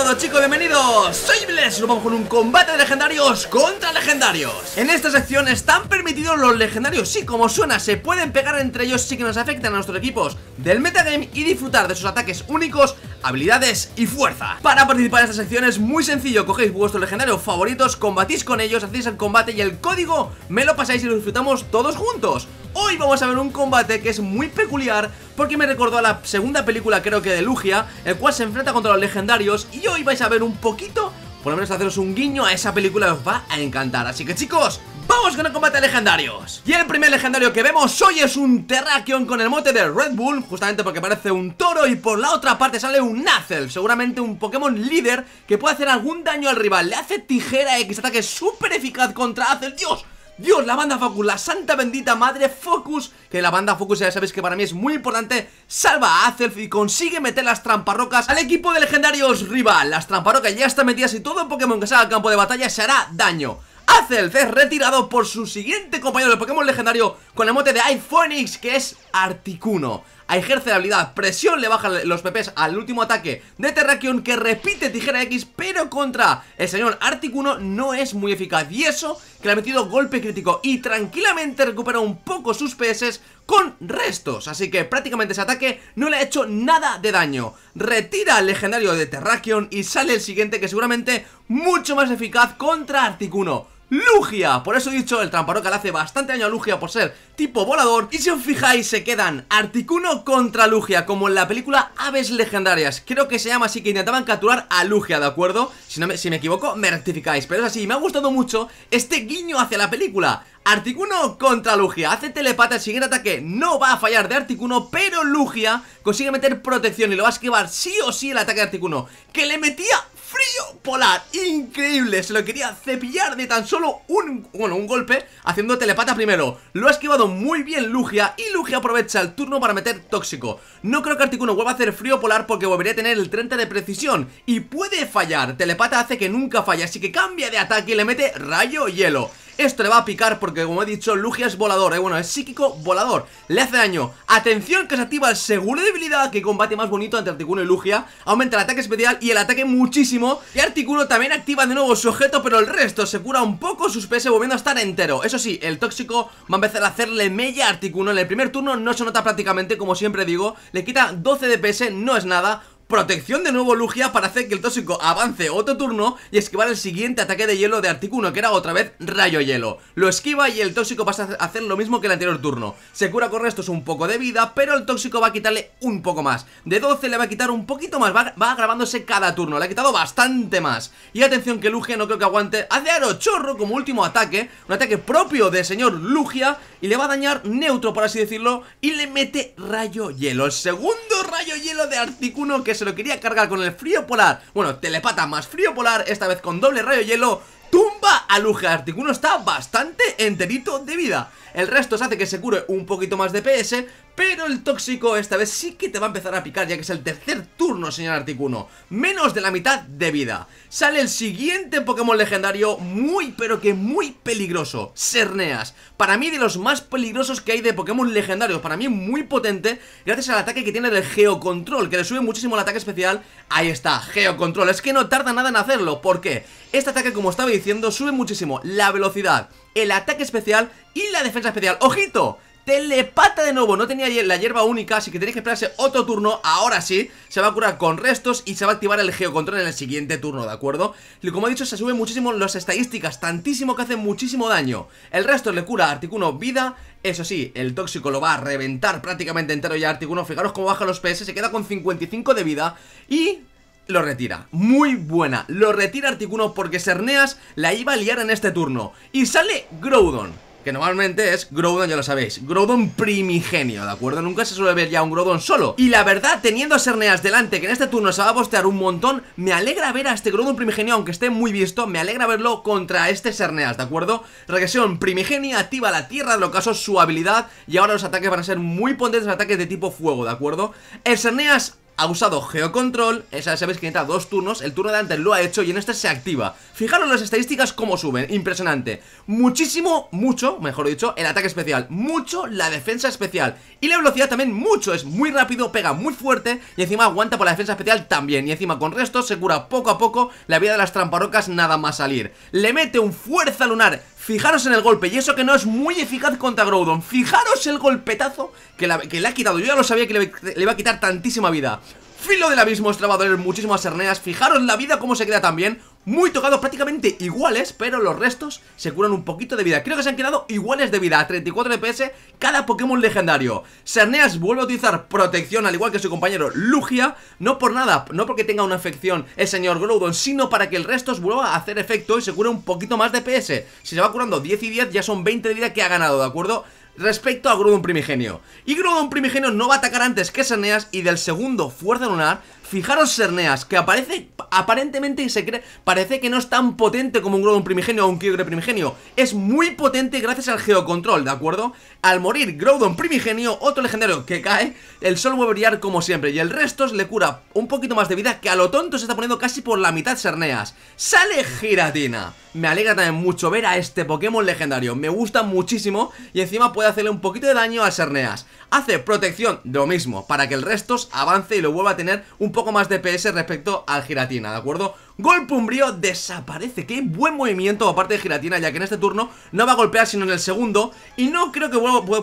Hola chicos, bienvenidos Soy Bless, nos vamos con un combate de legendarios contra legendarios En esta sección están permitidos los legendarios Sí, como suena, se pueden pegar entre ellos Sí que nos afectan a nuestros equipos del metagame Y disfrutar de sus ataques únicos, habilidades y fuerza Para participar en esta sección es muy sencillo Cogéis vuestros legendarios favoritos, combatís con ellos Hacéis el combate y el código me lo pasáis y lo disfrutamos todos juntos Hoy vamos a ver un combate que es muy peculiar porque me recordó a la segunda película creo que de Lugia, el cual se enfrenta contra los legendarios y hoy vais a ver un poquito, por lo menos haceros un guiño a esa película, os va a encantar. Así que chicos, ¡Vamos con el combate de legendarios! Y el primer legendario que vemos hoy es un Terrakion con el mote de Red Bull Justamente porque parece un toro y por la otra parte sale un Nazel Seguramente un Pokémon líder que puede hacer algún daño al rival Le hace tijera X, ataque súper eficaz contra Azel ¡Dios! Dios, la banda Focus, la santa bendita madre Focus Que la banda Focus ya sabéis que para mí es muy importante Salva a Azelf y consigue meter las tramparrocas al equipo de legendarios rival Las tramparrocas ya están metidas y todo Pokémon que salga al campo de batalla se hará daño Azelf es retirado por su siguiente compañero de Pokémon legendario con el mote de iPhonix que es Articuno ejerce la habilidad presión, le baja los PPs al último ataque de Terrakion que repite tijera X, pero contra el señor Articuno no es muy eficaz. Y eso que le ha metido golpe crítico y tranquilamente recupera un poco sus PS con restos. Así que prácticamente ese ataque no le ha hecho nada de daño. Retira al legendario de Terrakion y sale el siguiente que seguramente mucho más eficaz contra Articuno. Lugia. Por eso he dicho, el tramparoca. le hace bastante daño a Lugia por ser tipo volador. Y si os fijáis, se quedan Articuno contra Lugia, como en la película Aves Legendarias. Creo que se llama así, que intentaban capturar a Lugia, ¿de acuerdo? Si, no me, si me equivoco, me rectificáis. Pero es así, me ha gustado mucho este guiño hacia la película. Articuno contra Lugia, hace telepata, el siguiente ataque no va a fallar de Articuno, pero Lugia consigue meter protección y lo va a esquivar sí o sí el ataque de Articuno, que le metía frío polar, increíble Se lo quería cepillar de tan solo un, un golpe Haciendo telepata primero Lo ha esquivado muy bien Lugia Y Lugia aprovecha el turno para meter tóxico No creo que Articuno vuelva a hacer frío polar Porque volvería a tener el 30 de precisión Y puede fallar, telepata hace que nunca falla Así que cambia de ataque y le mete rayo hielo esto le va a picar porque, como he dicho, Lugia es volador, ¿eh? Bueno, es psíquico volador. Le hace daño. Atención que se activa el seguro de debilidad que combate más bonito entre Articuno y Lugia. Aumenta el ataque especial y el ataque muchísimo. Y Articuno también activa de nuevo su objeto, pero el resto se cura un poco sus PS volviendo a estar entero. Eso sí, el tóxico va a empezar a hacerle mella Articuno. En el primer turno no se nota prácticamente, como siempre digo. Le quita 12 PS, no es nada. Protección de nuevo Lugia para hacer que el tóxico avance otro turno y esquivar el siguiente ataque de hielo de Articuno, que era otra vez Rayo Hielo. Lo esquiva y el tóxico pasa a hacer lo mismo que el anterior turno. Se cura con restos un poco de vida, pero el tóxico va a quitarle un poco más. De 12 le va a quitar un poquito más, va, va agravándose cada turno. Le ha quitado bastante más. Y atención que Lugia no creo que aguante. Hace chorro como último ataque, un ataque propio de señor Lugia, y le va a dañar neutro, por así decirlo, y le mete Rayo Hielo. El segundo Rayo Hielo de Articuno que se lo quería cargar con el frío polar Bueno, telepata más frío polar, esta vez con doble rayo hielo Tumba a Lujas Uno está bastante enterito de vida El resto se hace que se cure un poquito más de PS pero el tóxico esta vez sí que te va a empezar a picar, ya que es el tercer turno, señor Articuno. Menos de la mitad de vida. Sale el siguiente Pokémon legendario, muy pero que muy peligroso, Serneas. Para mí de los más peligrosos que hay de Pokémon legendarios, para mí muy potente, gracias al ataque que tiene del Geocontrol, que le sube muchísimo el ataque especial. Ahí está, Geocontrol. Es que no tarda nada en hacerlo, ¿por qué? Este ataque, como estaba diciendo, sube muchísimo la velocidad, el ataque especial y la defensa especial. ¡Ojito! Telepata de nuevo, no tenía la hierba única Así que tenéis que esperarse otro turno, ahora sí Se va a curar con restos y se va a activar el geocontrol en el siguiente turno, ¿de acuerdo? Y como he dicho, se suben muchísimo las estadísticas Tantísimo que hace muchísimo daño El resto le cura a Articuno vida Eso sí, el tóxico lo va a reventar prácticamente entero ya Articuno Fijaros cómo baja los PS, se queda con 55 de vida Y lo retira, muy buena Lo retira Articuno porque cerneas la iba a liar en este turno Y sale Groudon que normalmente es Grodon ya lo sabéis Grodon primigenio, ¿de acuerdo? Nunca se suele ver ya un Grodon solo Y la verdad, teniendo a Serneas delante, que en este turno se va a bostear un montón Me alegra ver a este Groudon primigenio, aunque esté muy visto Me alegra verlo contra este Serneas, ¿de acuerdo? Regresión primigenia, activa la tierra lo caso, su habilidad Y ahora los ataques van a ser muy potentes, ataques de tipo fuego, ¿de acuerdo? El Serneas ha usado Geocontrol, esa sabéis que necesita dos turnos, el turno de antes lo ha hecho y en este se activa. Fijaros las estadísticas cómo suben, impresionante. Muchísimo, mucho, mejor dicho, el ataque especial, mucho la defensa especial y la velocidad también mucho, es muy rápido, pega muy fuerte y encima aguanta por la defensa especial también y encima con restos se cura poco a poco la vida de las tramparocas nada más salir. Le mete un fuerza lunar Fijaros en el golpe, y eso que no es muy eficaz contra Groudon Fijaros el golpetazo que, le ha quitado, yo ya lo sabía que le, va iba a quitar tantísima vida Filo del abismo, esto va a doler muchísimo Fijaros la vida cómo se queda también muy tocados, prácticamente iguales, pero los restos se curan un poquito de vida. Creo que se han quedado iguales de vida, a 34 DPS cada Pokémon legendario. Serneas vuelve a utilizar protección, al igual que su compañero Lugia, no por nada, no porque tenga una afección el señor Groudon, sino para que el resto vuelva a hacer efecto y se cure un poquito más de PS. Si se va curando 10 y 10, ya son 20 de vida que ha ganado, ¿de acuerdo? respecto a Groudon Primigenio. Y Groudon Primigenio no va a atacar antes que Serneas y del segundo Fuerza Lunar, fijaros Serneas, que aparece aparentemente y se cree, parece que no es tan potente como un Groudon Primigenio o un Kyogre Primigenio. Es muy potente gracias al Geocontrol, ¿de acuerdo? Al morir Groudon Primigenio, otro legendario que cae, el sol vuelve a brillar como siempre y el resto le cura un poquito más de vida que a lo tonto se está poniendo casi por la mitad Serneas. Sale Giratina. Me alegra también mucho ver a este Pokémon legendario, me gusta muchísimo y encima puede hacerle un poquito de daño a Serneas Hace protección, lo mismo, para que el resto avance y lo vuelva a tener un poco más de PS respecto al Giratina, ¿de acuerdo? Golpe umbrío desaparece, qué buen movimiento aparte de Giratina, ya que en este turno no va a golpear sino en el segundo Y no creo que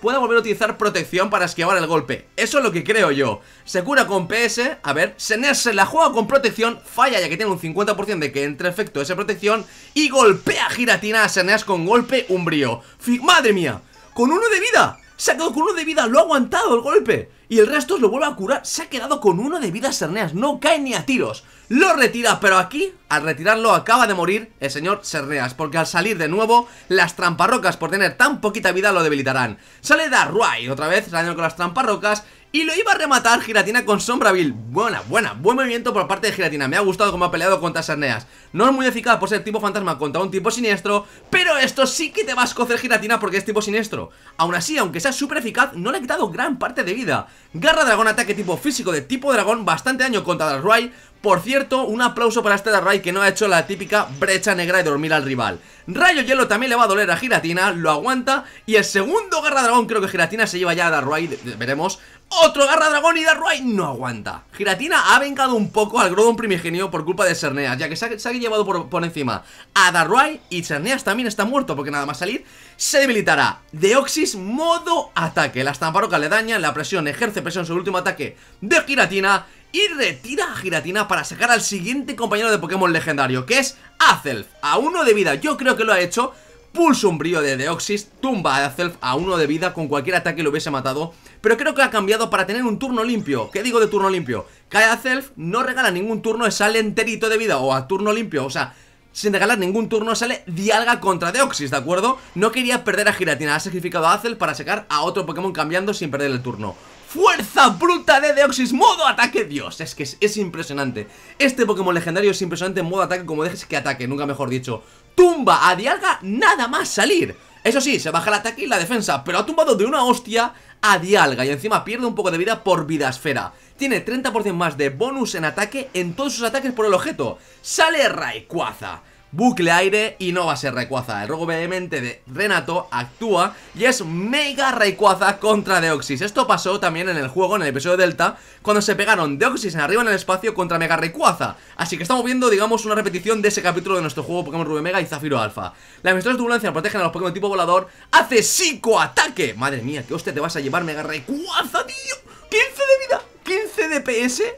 pueda volver a utilizar protección para esquivar el golpe, eso es lo que creo yo Se cura con PS, a ver, Serneas se la juega con protección, falla ya que tiene un 50% de que entre efecto esa protección Y golpea Giratina a Serneas con golpe umbrío, ¡Madre mía! con uno de vida Se ha quedado con uno de vida, lo ha aguantado el golpe Y el resto lo vuelve a curar Se ha quedado con uno de vida Serneas, no cae ni a tiros Lo retira, pero aquí al retirarlo acaba de morir el señor Serneas porque al salir de nuevo, las tramparrocas por tener tan poquita vida lo debilitarán. Sale Darwai otra vez, saliendo con las tramparrocas, y lo iba a rematar Giratina con Vil Buena, buena, buen movimiento por parte de Giratina Me ha gustado cómo ha peleado contra Serneas No es muy eficaz por ser tipo fantasma contra un tipo siniestro Pero esto sí que te vas a cocer Giratina porque es tipo siniestro Aún así, aunque sea súper eficaz, no le ha quitado gran parte de vida Garra dragón ataque tipo físico de tipo dragón Bastante daño contra Darkrai por cierto, un aplauso para este Darwai que no ha hecho la típica brecha negra de dormir al rival Rayo Hielo también le va a doler a Giratina, lo aguanta Y el segundo Garra Dragón, creo que Giratina se lleva ya a Darwai. veremos otro Garra Dragón y Darwai no aguanta Giratina ha vengado un poco al Grodon Primigenio por culpa de cerneas Ya que se ha, llevado por, encima a darroy y Cerneas también está muerto Porque nada más salir se debilitará Deoxys modo ataque La estampa le daña, la presión ejerce presión sobre el último ataque de Giratina y retira a Giratina para sacar al siguiente compañero de Pokémon legendario, que es Azelf, a uno de vida. Yo creo que lo ha hecho. Pulso brío de Deoxys, tumba a Azelf a uno de vida, con cualquier ataque lo hubiese matado. Pero creo que ha cambiado para tener un turno limpio. ¿Qué digo de turno limpio? Cae Azelf, no regala ningún turno, sale enterito de vida, o a turno limpio, o sea... Sin regalar ningún turno sale Dialga contra Deoxys, ¿de acuerdo? No quería perder a Giratina, ha sacrificado a Azelf para sacar a otro Pokémon cambiando sin perder el turno Fuerza bruta de Deoxys, modo ataque Dios Es que es, impresionante Este Pokémon legendario es impresionante en modo ataque Como dejes que ataque, nunca mejor dicho Tumba a Dialga nada más salir Eso sí, se baja el ataque y la defensa Pero ha tumbado de una hostia a Dialga Y encima pierde un poco de vida por vida esfera Tiene 30% más de bonus en ataque En todos sus ataques por el objeto Sale Rayquaza bucle aire y no va a ser Rayquaza. El robo vehemente de Renato actúa y es mega recuaza contra Deoxys. Esto pasó también en el juego, en el episodio Delta, cuando se pegaron Deoxys en arriba en el espacio contra Mega Recuaza. Así que estamos viendo, digamos, una repetición de ese capítulo de nuestro juego Pokémon Rubemega Mega y Zafiro Alpha. Las misturas de turbulencia protegen a los Pokémon tipo volador, hace psicoataque. Madre mía, que hostia te vas a llevar Mega recuaza tío. 15 de vida, 15 de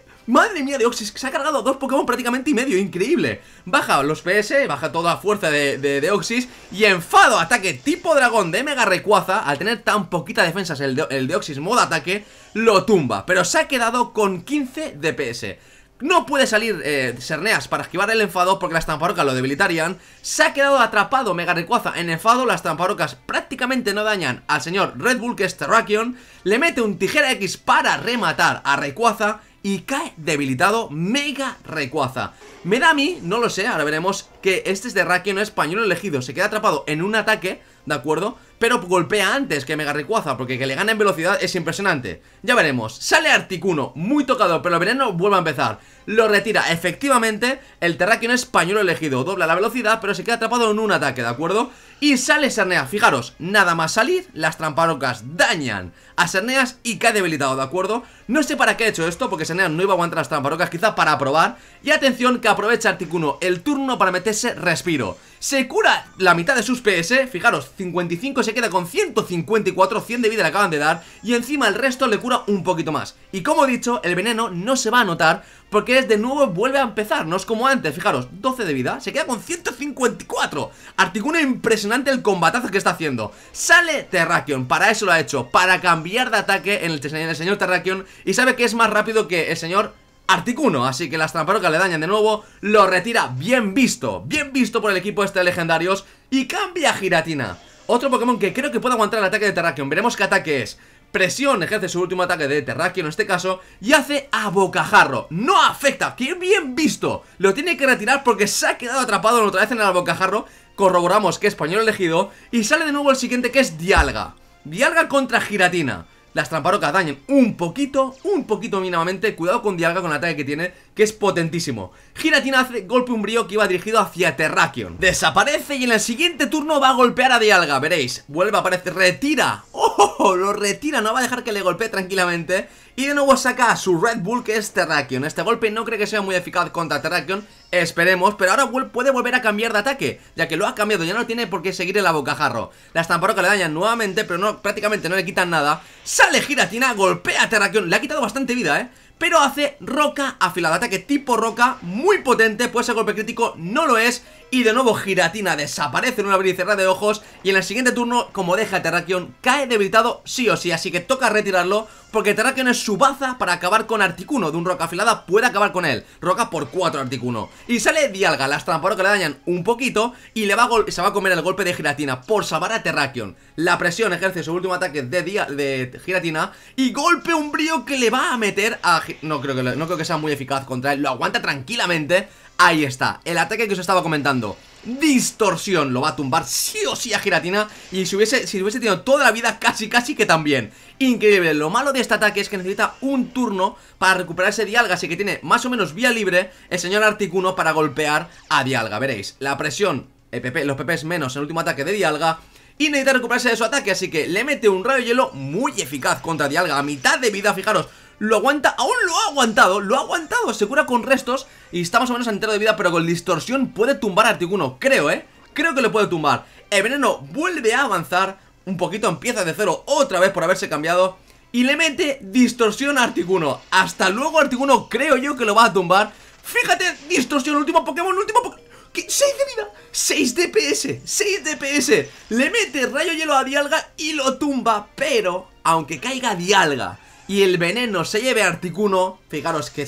PS. Madre mía de Oxys, se ha cargado dos Pokémon prácticamente y medio, increíble Baja los PS, baja toda fuerza de, de, Y enfado, ataque tipo dragón de Mega Recuaza Al tener tan poquita defensas el, de, el modo ataque, lo tumba Pero se ha quedado con 15 DPS no puede salir eh, Cerneas para esquivar el enfado porque las tamparocas lo debilitarían. Se ha quedado atrapado Mega Recuaza en enfado. Las tamparocas prácticamente no dañan al señor Red Bull que es Terrakion. Le mete un tijera X para rematar a Recuaza y cae debilitado Mega Recuaza. Me da a mí, no lo sé, ahora veremos que este es de Raque, no español elegido, se queda atrapado en un ataque, ¿de acuerdo? Pero golpea antes que Mega Recuaza, porque que le gane en velocidad es impresionante. Ya veremos, sale Articuno, muy tocado, pero el veneno vuelve a empezar lo retira. Efectivamente, el terráqueo español elegido dobla la velocidad, pero se queda atrapado en un ataque, ¿de acuerdo? Y sale Sernea. fijaros, nada más salir, las tramparocas dañan a Serneas y cae debilitado, ¿de acuerdo? No sé para qué ha hecho esto, porque Serneas no iba a aguantar las tramparocas, quizá para probar. Y atención que aprovecha Articuno el turno para meterse respiro. Se cura la mitad de sus PS, fijaros, 55 se queda con 154, 100 de vida le acaban de dar, y encima el resto le cura un poquito más. Y como he dicho, el veneno no se va a notar porque es de nuevo vuelve a empezar, no es como antes, fijaros, 12 de vida, se queda con 154 Articuno impresionante el combatazo que está haciendo Sale Terrakion, para eso lo ha hecho, para cambiar de ataque en el, señor Terrakion Y sabe que es más rápido que el señor Articuno, así que las tramparocas le dañan de nuevo, lo retira, bien visto, bien visto por el equipo este de legendarios Y cambia a Giratina otro Pokémon que creo que puede aguantar el ataque de Terrakion Veremos qué ataque es Presión ejerce su último ataque de Terráqueo en este caso y hace a bocajarro. No afecta, que bien visto. Lo tiene que retirar porque se ha quedado atrapado otra vez en el bocajarro. Corroboramos que español elegido y sale de nuevo el siguiente que es Dialga. Dialga contra Giratina las tramparocas dañen un poquito, un poquito mínimamente. Cuidado con Dialga con el ataque que tiene, que es potentísimo. Giratina hace golpe umbrío que iba dirigido hacia Terrakion. Desaparece y en el siguiente turno va a golpear a Dialga, veréis. Vuelve a aparecer, retira. ¡Oh! oh, oh! Lo retira, no va a dejar que le golpee tranquilamente. Y de nuevo saca a su Red Bull que es Terrakion Este golpe no cree que sea muy eficaz contra Terrakion Esperemos, pero ahora puede volver a cambiar de ataque Ya que lo ha cambiado, ya no tiene por qué seguir en la bocajarro La estamparoca le dañan nuevamente Pero no, prácticamente no le quitan nada Sale Giratina, golpea a Terrakion Le ha quitado bastante vida, eh pero hace roca afilada, ataque tipo roca, muy potente, puede ser golpe crítico, no lo es y de nuevo Giratina desaparece en una abrir y cerrar de ojos Y en el siguiente turno, como deja a Terrakion, cae debilitado sí o sí Así que toca retirarlo porque Terrakion es su baza para acabar con Articuno De un roca afilada puede acabar con él Roca por 4 Articuno Y sale Dialga, las trampas que le dañan un poquito Y le va se va a comer el golpe de Giratina por salvar a Terrakion La presión ejerce su último ataque de, de Giratina Y golpe brío que le va a meter a... No creo, que no creo que sea muy eficaz contra él Lo aguanta tranquilamente Ahí está, el ataque que os estaba comentando Distorsión, lo va a tumbar sí o sí a Giratina Y si hubiese, si hubiese tenido toda la vida, casi casi que también Increíble, lo malo de este ataque es que necesita un turno para recuperarse Dialga Así que tiene más o menos vía libre el señor Articuno para golpear a Dialga Veréis, la presión, los PP, los PPs menos el último ataque de Dialga y necesita recuperarse de su ataque, así que le mete un rayo hielo muy eficaz contra Dialga, a mitad de vida, fijaros, lo aguanta, aún lo ha aguantado, lo ha aguantado, se cura con restos y está más o menos entero de vida, pero con distorsión puede tumbar a Articuno, creo, ¿eh? Creo que lo puede tumbar. El veneno vuelve a avanzar, un poquito empieza de cero otra vez por haberse cambiado y le mete distorsión a Articuno. Hasta luego Articuno creo yo que lo va a tumbar. Fíjate, distorsión, último Pokémon, último Pokémon. 6 de vida, 6 DPS, 6 DPS Le mete rayo hielo a Dialga y lo tumba Pero, aunque caiga Dialga y el veneno se lleve a Articuno. Fijaros que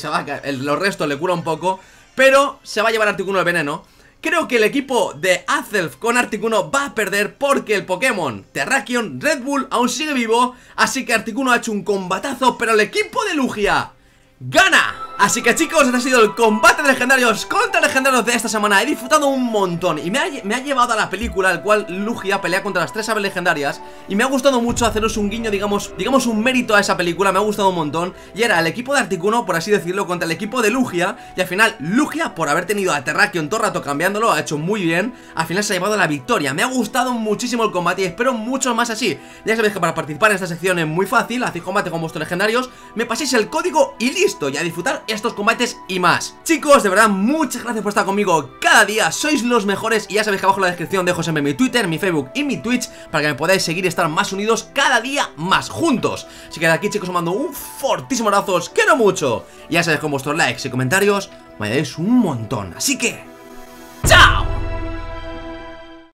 los restos le cura un poco, pero se va a llevar Articuno el veneno. Creo que el equipo de Azelf con Articuno va a perder porque el Pokémon Terrakion Red Bull aún sigue vivo, así que Articuno ha hecho un combatazo, pero el equipo de Lugia gana. Así que chicos, este ha sido el combate de legendarios contra legendarios de esta semana He disfrutado un montón y me ha, llevado a la película al cual Lugia pelea contra las tres aves legendarias Y me ha gustado mucho haceros un guiño, digamos, digamos un mérito a esa película, me ha gustado un montón Y era el equipo de Articuno, por así decirlo, contra el equipo de Lugia Y al final, Lugia, por haber tenido a Terrakion todo el rato cambiándolo, ha hecho muy bien Al final se ha llevado la victoria, me ha gustado muchísimo el combate y espero mucho más así Ya sabéis que para participar en esta sección es muy fácil, hacéis combate con vuestros legendarios Me paséis el código y listo, ya a disfrutar estos combates y más Chicos, de verdad, muchas gracias por estar conmigo cada día Sois los mejores y ya sabéis que abajo en la descripción dejo siempre mi Twitter, mi Facebook y mi Twitch Para que me podáis seguir y estar más unidos cada día más juntos Así que de aquí chicos os mando un fortísimo abrazo, os quiero mucho Y Ya sabéis, con vuestros likes y comentarios me ayudáis un montón Así que, ¡chao!